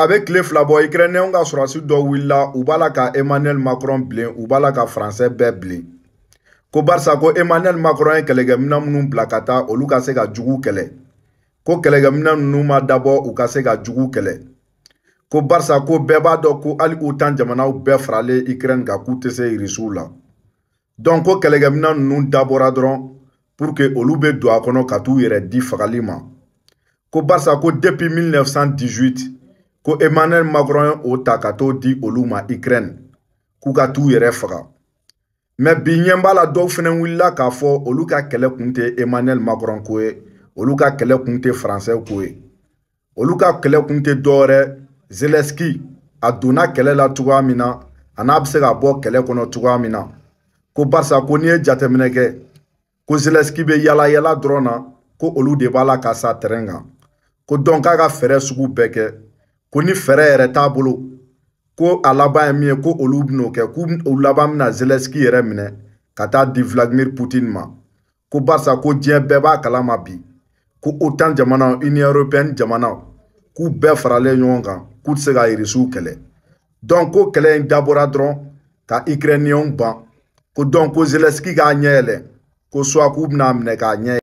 a bɛ tile fila bɔ ukrainiyɛnw ka sɔrɔsi dɔ wulila u b'a la ka emmanuel macron bilen u b'a la ka faransɛ bɛɛ bilen ko barisa ko emmanuel macron ye kɛlɛkɛminɛ minnu bila ka taa olu ka se ka jugu kɛlɛ ko kɛlɛkɛminɛ ninnu ma dabɔ u ka se ka jugu kɛlɛ ko barisa ko bɛɛ b'a dɔn ko hali u tan jamanaw bɛɛ faralen ukraine kan k'u tɛ se irisiw la dɔnku ko kɛlɛkɛminɛ ninnu dabɔra dɔrɔn pour que olu bɛ don a kɔnɔ ka t'u yɛrɛ di fagali ma ko barisa ko depuis 1918 ko emmanuel macron ye o ta ka t'o di olu ma ukraine k'u ka t'u yɛrɛ faga mɛ bi ɲɛ b'a la dɔw fɛnɛ wulila k'a fɔ olu ka kɛlɛ kun tɛ emmanuel macron ko ye olu ka kɛlɛ kun tɛ faransɛ ko ye olu ka kɛlɛ kun tɛ dɔwɛrɛ zelɛski a donna kɛlɛ la cogoya min na a n'a bɛ se ka bɔ kɛlɛ kɔnɔ cogoya min na ko barisa ko n'i ye jateminɛ kɛ ko zelɛski bɛ yala yala dɔrɔn na ko olu de b'a la ka sa tɛrɛn kan ko dɔn k'a ka fɛɛrɛ sugu bɛɛ kɛ ko ni fɛɛrɛ yɛrɛ t'a bolo ko a laban ye min ye ko olu bɛn'o kɛ k'u laban bɛna zelensky yɛrɛ minɛ ka taa di vladimir putin ma ko barisa ko diɲɛ bɛɛ b'a kalama bi ko otan jamanaw union européenne jamanaw k'u bɛɛ faralen ɲɔgɔn kan k'u tɛ se ka irisiw kɛlɛ donc ko kɛlɛ in dabɔra dɔrɔn ka ukrainiyɛnw ban ko donc ko zelensky k'a ɲɛ yɛlɛ ko soit k'u bɛna a minɛ k'a ɲɛ